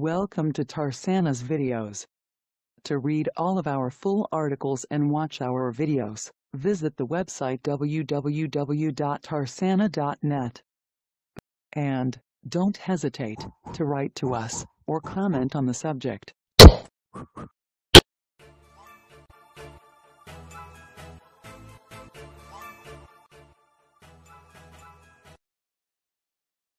Welcome to Tarsana's videos. To read all of our full articles and watch our videos, visit the website www.tarsana.net. And, don't hesitate to write to us or comment on the subject.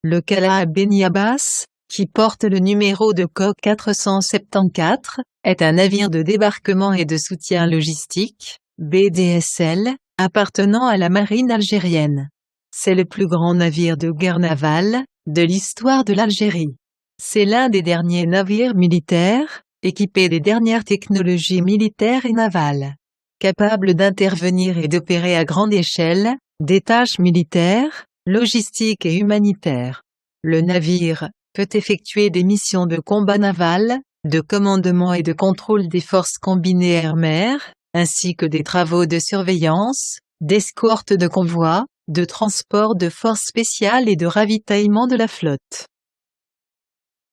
Le Kala Abbas. qui porte le numéro de Coq 474, est un navire de débarquement et de soutien logistique, BDSL, appartenant à la marine algérienne. C'est le plus grand navire de guerre navale de l'histoire de l'Algérie. C'est l'un des derniers navires militaires, équipés des dernières technologies militaires et navales. Capable d'intervenir et d'opérer à grande échelle, des tâches militaires, logistiques et humanitaires. Le navire, peut effectuer des missions de combat naval, de commandement et de contrôle des forces combinées air-mer, ainsi que des travaux de surveillance, d'escorte de convois, de transport de forces spéciales et de ravitaillement de la flotte.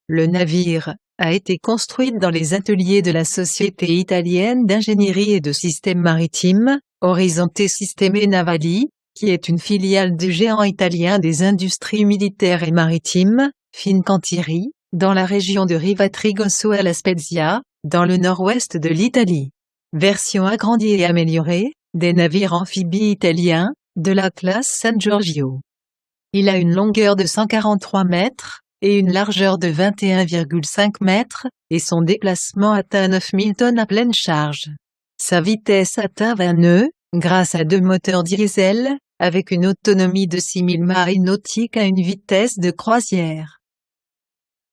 Le navire a été construit dans les ateliers de la Société italienne d'ingénierie et de systèmes maritimes, Horizonte Sistemi e Navali, qui est une filiale du géant italien des industries militaires et maritimes, Fincantieri, dans la région de Riva-Trigoso à Spezia, dans le nord-ouest de l'Italie. Version agrandie et améliorée, des navires amphibies italiens, de la classe San Giorgio. Il a une longueur de 143 mètres, et une largeur de 21,5 mètres, et son déplacement atteint 9000 tonnes à pleine charge. Sa vitesse atteint 20 nœuds, grâce à deux moteurs diesel, avec une autonomie de 6000 marines nautiques à une vitesse de croisière.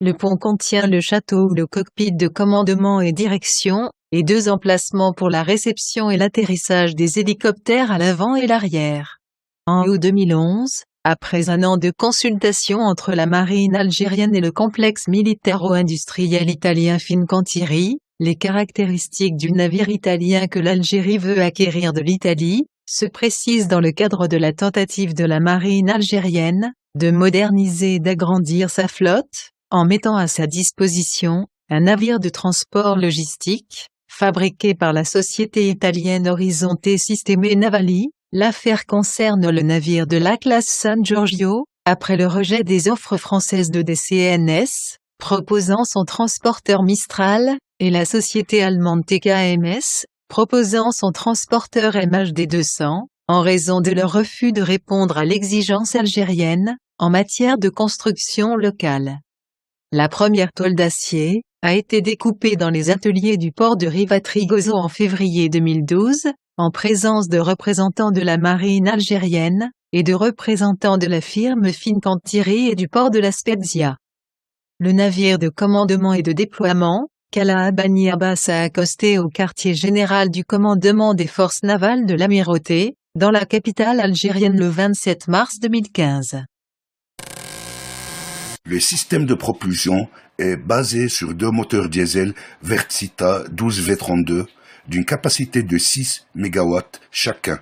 Le pont contient le château ou le cockpit de commandement et direction, et deux emplacements pour la réception et l'atterrissage des hélicoptères à l'avant et l'arrière. En août 2011, après un an de consultation entre la marine algérienne et le complexe militaro-industriel italien Fincantieri, les caractéristiques du navire italien que l'Algérie veut acquérir de l'Italie, se précisent dans le cadre de la tentative de la marine algérienne, de moderniser et d'agrandir sa flotte, en mettant à sa disposition un navire de transport logistique, fabriqué par la société italienne Horizonte Sisteme Navali. L'affaire concerne le navire de la classe San Giorgio, après le rejet des offres françaises de DCNS, proposant son transporteur Mistral, et la société allemande TKMS, proposant son transporteur MHD200, en raison de leur refus de répondre à l'exigence algérienne, en matière de construction locale. La première toile d'acier a été découpée dans les ateliers du port de Rivatrigozo en février 2012, en présence de représentants de la marine algérienne et de représentants de la firme Fincantieri et du port de la Spezia. Le navire de commandement et de déploiement, Kala Abani Abbas a accosté au quartier général du commandement des forces navales de l'amirauté, dans la capitale algérienne le 27 mars 2015. Le système de propulsion est basé sur deux moteurs diesel Vertsita 12V32 d'une capacité de 6 MW chacun,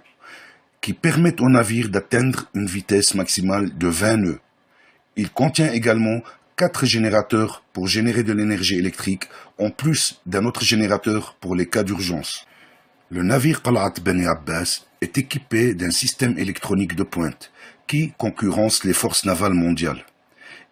qui permettent au navire d'atteindre une vitesse maximale de 20 nœuds. Il contient également quatre générateurs pour générer de l'énergie électrique, en plus d'un autre générateur pour les cas d'urgence. Le navire Qalat Ben Abbas est équipé d'un système électronique de pointe qui concurrence les forces navales mondiales.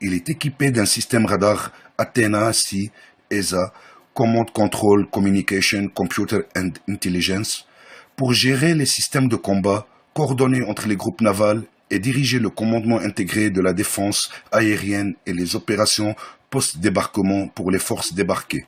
Il est équipé d'un système radar Athena C ESA, Command Control Communication Computer and Intelligence, pour gérer les systèmes de combat, coordonnés entre les groupes navals et diriger le commandement intégré de la défense aérienne et les opérations post-débarquement pour les forces débarquées,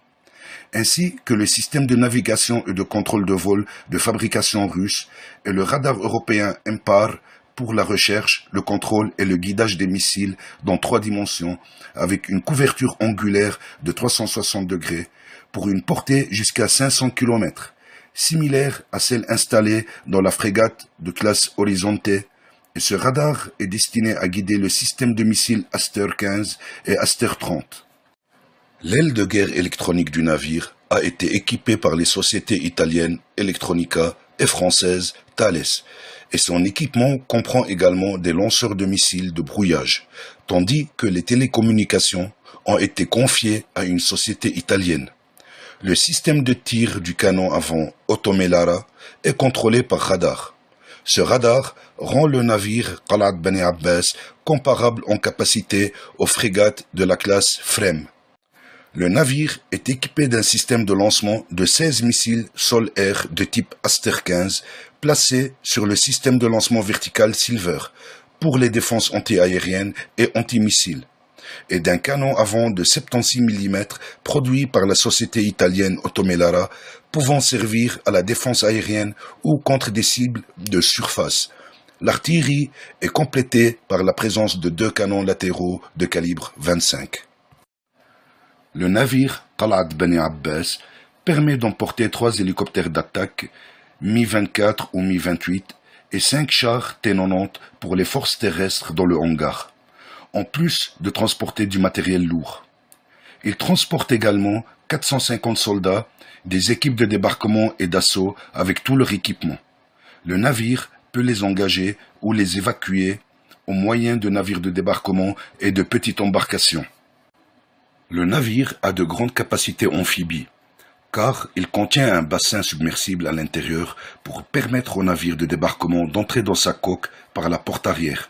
ainsi que le système de navigation et de contrôle de vol de fabrication russe et le radar européen MPAR pour la recherche, le contrôle et le guidage des missiles dans trois dimensions, avec une couverture angulaire de 360 degrés, pour une portée jusqu'à 500 km, similaire à celle installée dans la frégate de classe Horizonte, et ce radar est destiné à guider le système de missiles Aster 15 et Aster 30. L'aile de guerre électronique du navire a été équipée par les sociétés italiennes Electronica et françaises Thales, et son équipement comprend également des lanceurs de missiles de brouillage, tandis que les télécommunications ont été confiées à une société italienne. Le système de tir du canon avant Otomelara est contrôlé par radar. Ce radar rend le navire Kalad Bani Abbas comparable en capacité aux frégates de la classe Frem. Le navire est équipé d'un système de lancement de 16 missiles sol-air de type Aster 15 placés sur le système de lancement vertical Silver pour les défenses antiaériennes et antimissiles et d'un canon avant de 76 mm produit par la société italienne Otomelara pouvant servir à la défense aérienne ou contre des cibles de surface. L'artillerie est complétée par la présence de deux canons latéraux de calibre 25. Le navire Qalat Bani Abbas permet d'emporter trois hélicoptères d'attaque Mi-24 ou Mi-28 et cinq chars T-90 pour les forces terrestres dans le hangar, en plus de transporter du matériel lourd. Il transporte également 450 soldats, des équipes de débarquement et d'assaut avec tout leur équipement. Le navire peut les engager ou les évacuer au moyen de navires de débarquement et de petites embarcations. Le navire a de grandes capacités amphibies, car il contient un bassin submersible à l'intérieur pour permettre au navire de débarquement d'entrer dans sa coque par la porte arrière.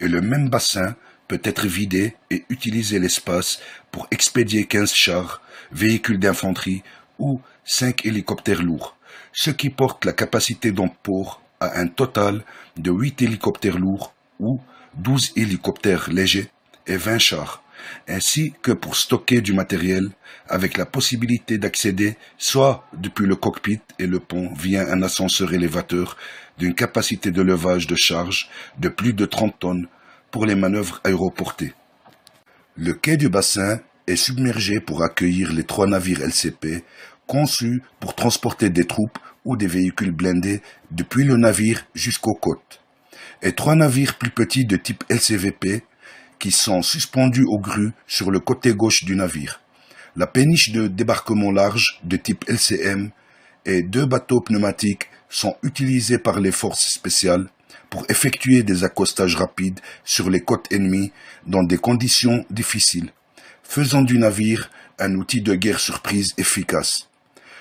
Et le même bassin peut être vidé et utiliser l'espace pour expédier 15 chars, véhicules d'infanterie ou 5 hélicoptères lourds, ce qui porte la capacité d'emport à un total de 8 hélicoptères lourds ou 12 hélicoptères légers et 20 chars, ainsi que pour stocker du matériel, avec la possibilité d'accéder soit depuis le cockpit et le pont via un ascenseur élévateur d'une capacité de levage de charge de plus de 30 tonnes pour les manœuvres aéroportées. Le quai du bassin est submergé pour accueillir les trois navires LCP conçus pour transporter des troupes ou des véhicules blindés depuis le navire jusqu'aux côtes, et trois navires plus petits de type LCVP qui sont suspendus aux grues sur le côté gauche du navire. La péniche de débarquement large de type LCM et deux bateaux pneumatiques sont utilisés par les forces spéciales pour effectuer des accostages rapides sur les côtes ennemies dans des conditions difficiles, faisant du navire un outil de guerre surprise efficace.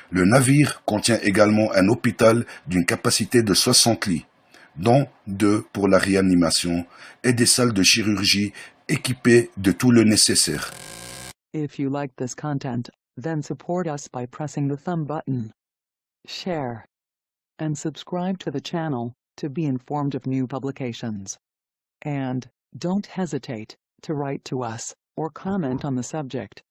Le navire contient également un hôpital d'une capacité de 60 lits, dont deux pour la réanimation, et des salles de chirurgie équipées de tout le nécessaire. If you like this content, then support us by pressing the thumb button. Share and subscribe to the channel to be informed of new publications. And don't hesitate to write to us or comment on the subject.